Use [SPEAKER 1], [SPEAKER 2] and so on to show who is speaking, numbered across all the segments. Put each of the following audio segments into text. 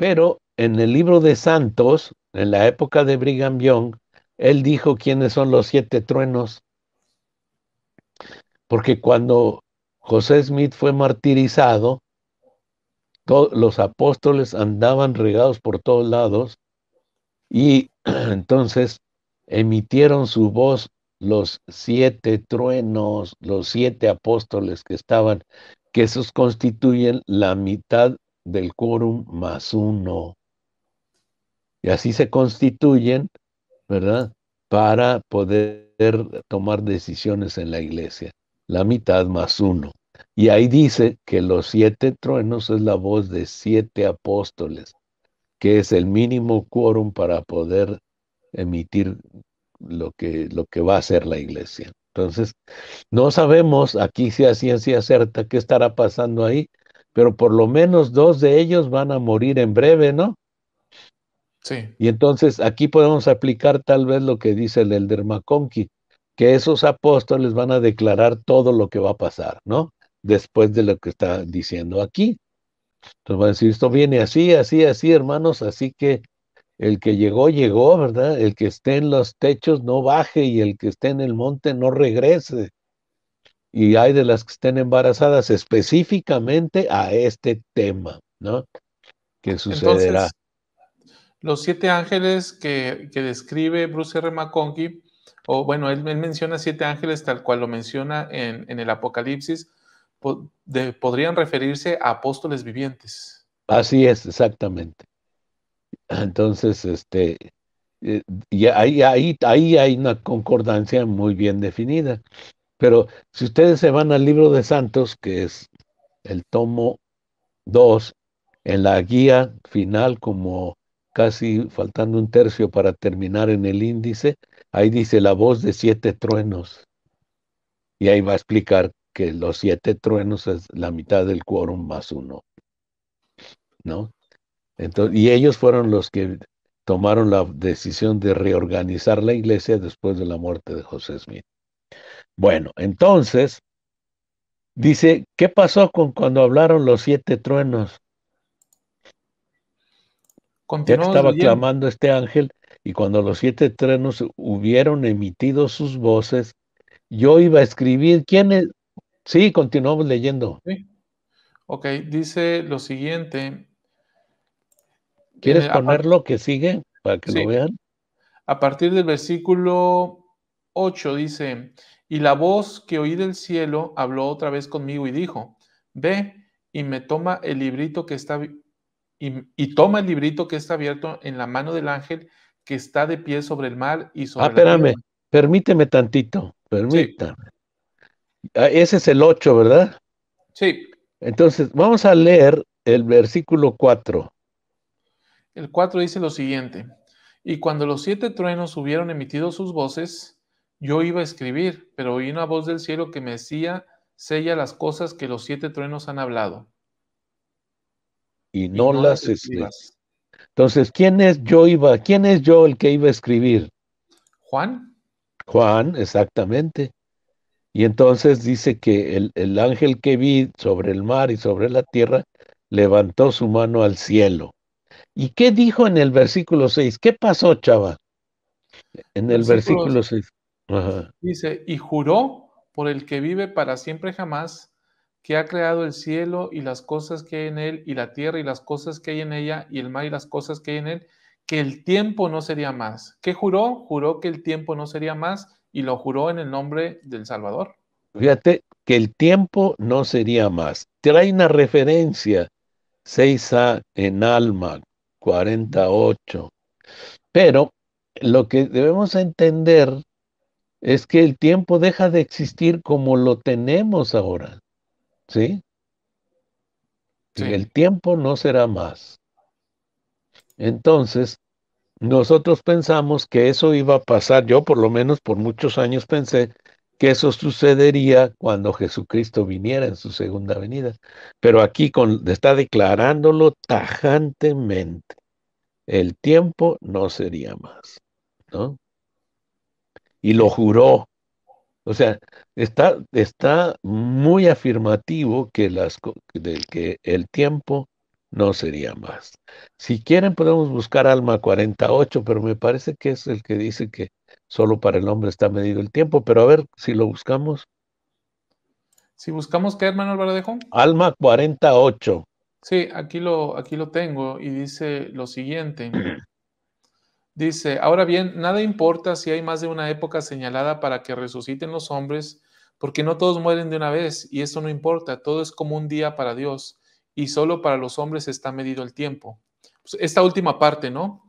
[SPEAKER 1] Pero en el libro de Santos, en la época de Brigham Young, él dijo quiénes son los siete truenos. Porque cuando José Smith fue martirizado, los apóstoles andaban regados por todos lados y entonces emitieron su voz los siete truenos, los siete apóstoles que estaban, que esos constituyen la mitad del quórum más uno. Y así se constituyen, ¿verdad? Para poder tomar decisiones en la iglesia. La mitad más uno. Y ahí dice que los siete truenos es la voz de siete apóstoles, que es el mínimo quórum para poder emitir lo que, lo que va a hacer la iglesia. Entonces, no sabemos aquí si a ciencia cierta qué estará pasando ahí, pero por lo menos dos de ellos van a morir en breve, ¿no? Sí. Y entonces aquí podemos aplicar tal vez lo que dice el Elder McConkie, que esos apóstoles van a declarar todo lo que va a pasar, ¿no? Después de lo que está diciendo aquí. Entonces va a decir, esto viene así, así, así, hermanos, así que el que llegó, llegó, ¿verdad? El que esté en los techos no baje y el que esté en el monte no regrese y hay de las que estén embarazadas específicamente a este tema, ¿no? Que sucederá.
[SPEAKER 2] los siete ángeles que, describe Bruce R. McConkie, o bueno, él, menciona siete ángeles tal cual lo menciona en, el Apocalipsis, podrían referirse a apóstoles vivientes.
[SPEAKER 1] Así es, exactamente. Entonces, este, eh, y ahí hay una concordancia muy bien definida. Pero si ustedes se van al libro de Santos, que es el tomo 2, en la guía final, como casi faltando un tercio para terminar en el índice, ahí dice la voz de siete truenos. Y ahí va a explicar que los siete truenos es la mitad del quórum más uno. ¿No? Entonces, y ellos fueron los que tomaron la decisión de reorganizar la iglesia después de la muerte de José Smith. Bueno, entonces, dice, ¿qué pasó con cuando hablaron los siete truenos?
[SPEAKER 2] ya estaba clamando
[SPEAKER 1] este ángel y cuando los siete truenos hubieron emitido sus voces, yo iba a escribir quién es? Sí, continuamos leyendo.
[SPEAKER 2] Ok, dice lo siguiente. ¿Quieres poner lo que sigue para que lo vean? A partir del versículo 8 dice, y la voz que oí del cielo habló otra vez conmigo y dijo, ve y me toma el librito que está y, toma el librito que está abierto en la mano del ángel que está de pie sobre el mar y sobre Ah, espérame,
[SPEAKER 1] permíteme tantito, permítame. Ah, ese es el 8, ¿verdad? Sí. Entonces, vamos a leer el versículo 4.
[SPEAKER 2] El 4 dice lo siguiente, y cuando los siete truenos hubieron emitido sus voces, yo iba a escribir, pero oí una voz del cielo que me decía, sella las cosas que los siete truenos han hablado.
[SPEAKER 1] Y no, las escribas. Entonces, ¿quién es yo iba? ¿Quién es yo el que iba a escribir? Juan. Juan, exactamente. Y entonces dice que el, el, ángel que vi sobre el mar y sobre la tierra levantó su mano al cielo. ¿Y qué dijo en el versículo 6? ¿Qué pasó, chava? En el versículo 6.
[SPEAKER 2] Dice, y juró por el que vive para siempre jamás, que ha creado el cielo y las cosas que hay en él, y la tierra y las cosas que hay en ella, y el mar y las cosas que hay en él, que el tiempo no sería más. ¿Qué juró? Juró que el tiempo no sería más y lo juró en el nombre del Salvador.
[SPEAKER 1] Fíjate que el tiempo no sería más. Trae una referencia, 6A en Alma 48. Pero lo que debemos entender es que el tiempo deja de existir como lo tenemos ahora. ¿Sí? el tiempo no será más. Entonces, nosotros pensamos que eso iba a pasar, yo por lo menos por muchos años pensé que eso sucedería cuando Jesucristo viniera en su segunda venida. Pero aquí está declarándolo tajantemente. El tiempo no sería más, ¿no? y lo juró. O sea, está, está muy afirmativo que, las, que el tiempo no sería más. Si quieren podemos buscar Alma 48, pero me parece que es el que dice que solo para el hombre está medido el tiempo, pero a ver si lo buscamos.
[SPEAKER 2] Si buscamos qué, hermano Alvaradejo.
[SPEAKER 1] Alma 48.
[SPEAKER 2] Sí, aquí lo, aquí lo tengo y dice lo siguiente. Dice, ahora bien, nada importa si hay más de una época señalada para que resuciten los hombres, porque no todos mueren de una vez, y eso no importa, todo es como un día para Dios, y solo para los hombres está medido el tiempo. Pues, esta última parte, ¿no?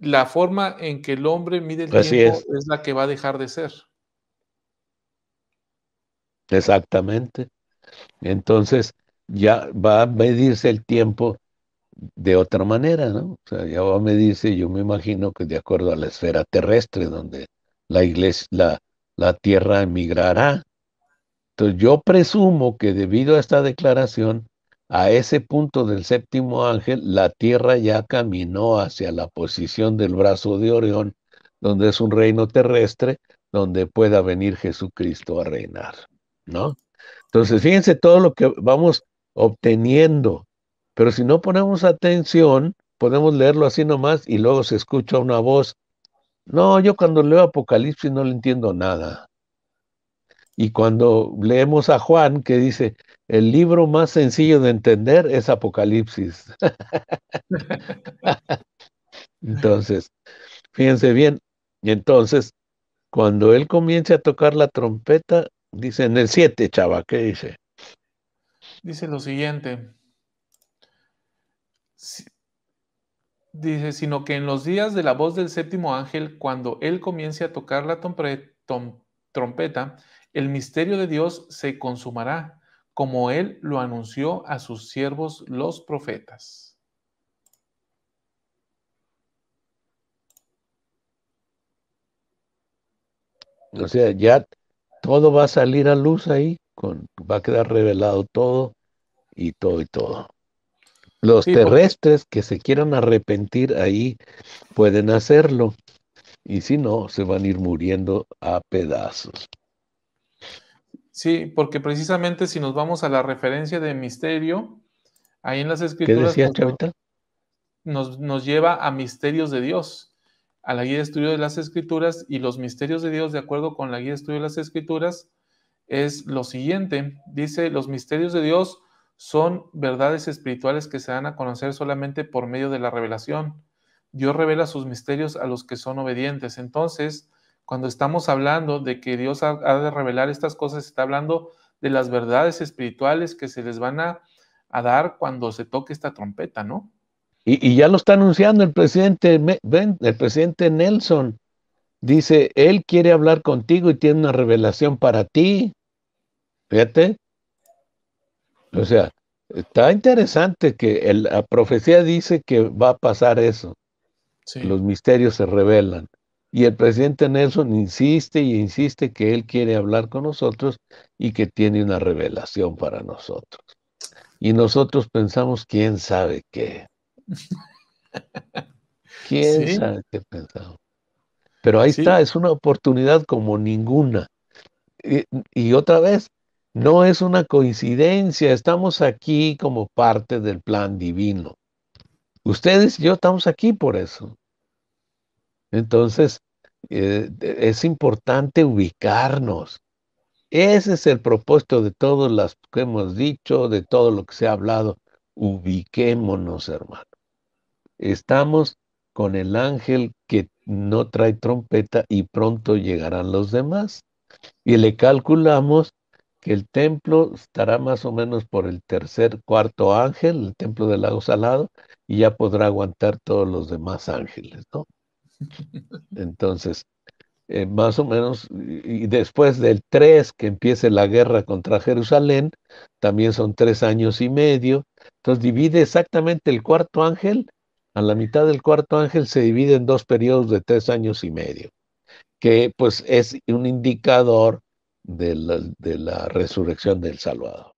[SPEAKER 2] La forma en que el hombre mide el tiempo es la que va a dejar de ser.
[SPEAKER 1] Exactamente. Entonces, ya va a medirse el tiempo de otra manera, ¿no? O sea, me dice, yo me imagino que de acuerdo a la esfera terrestre donde la iglesia, la, la tierra emigrará. Entonces yo presumo que debido a esta declaración, a ese punto del séptimo ángel, la tierra ya caminó hacia la posición del brazo de Orión, donde es un reino terrestre, donde pueda venir Jesucristo a reinar, ¿no? Entonces, fíjense todo lo que vamos obteniendo pero si no ponemos atención, podemos leerlo así nomás y luego se escucha una voz. No, yo cuando leo Apocalipsis no le entiendo nada. Y cuando leemos a Juan que dice, el libro más sencillo de entender es Apocalipsis. entonces, fíjense bien, y entonces, cuando él comience a tocar la trompeta, dice en el 7, chava, ¿qué dice?
[SPEAKER 2] Dice lo siguiente, dice, sino que en los días de la voz del séptimo ángel, cuando él comience a tocar la trompeta, el misterio de Dios se consumará, como él lo anunció a sus siervos los profetas.
[SPEAKER 1] O sea, ya todo va a salir a luz ahí, va a quedar revelado todo y todo y todo. Los terrestres que se quieran arrepentir ahí pueden hacerlo. Y si no, se van a ir muriendo a pedazos.
[SPEAKER 2] Sí, porque precisamente si nos vamos a la referencia de misterio, ahí en las escrituras nos, nos lleva a misterios de Dios, a la guía de estudio de las escrituras y los misterios de Dios, de acuerdo con la guía de estudio de las escrituras, es lo siguiente. Dice, los misterios de Dios son verdades espirituales que se dan a conocer solamente por medio de la revelación. Dios revela sus misterios a los que son obedientes. Entonces, cuando estamos hablando de que Dios ha, de revelar estas cosas, está hablando de las verdades espirituales que se les van a, dar cuando se toque esta trompeta, ¿no?
[SPEAKER 1] Y, ya lo está anunciando el presidente, el presidente Nelson. Dice, él quiere hablar contigo y tiene una revelación para ti. Fíjate, o sea, está interesante que la profecía dice que va a pasar eso. Los misterios se revelan. Y el presidente Nelson insiste y insiste que él quiere hablar con nosotros y que tiene una revelación para nosotros. Y nosotros pensamos, ¿quién sabe qué?
[SPEAKER 2] ¿Quién sabe
[SPEAKER 1] qué pensamos? Pero ahí está, es una oportunidad como ninguna. y, otra vez, no es una coincidencia, estamos aquí como parte del plan divino. Ustedes y yo estamos aquí por eso. Entonces, eh, es importante ubicarnos. Ese es el propósito de todas las que hemos dicho, de todo lo que se ha hablado. Ubiquémonos, hermano. Estamos con el ángel que no trae trompeta y pronto llegarán los demás. Y le calculamos que el templo estará más o menos por el tercer, cuarto ángel, el templo del lago salado, y ya podrá aguantar todos los demás ángeles, ¿no? Entonces, eh, más o menos, y después del 3 que empiece la guerra contra Jerusalén, también son tres años y medio, entonces divide exactamente el cuarto ángel, a la mitad del cuarto ángel se divide en dos periodos de tres años y medio, que pues es un indicador de la, resurrección del Salvador.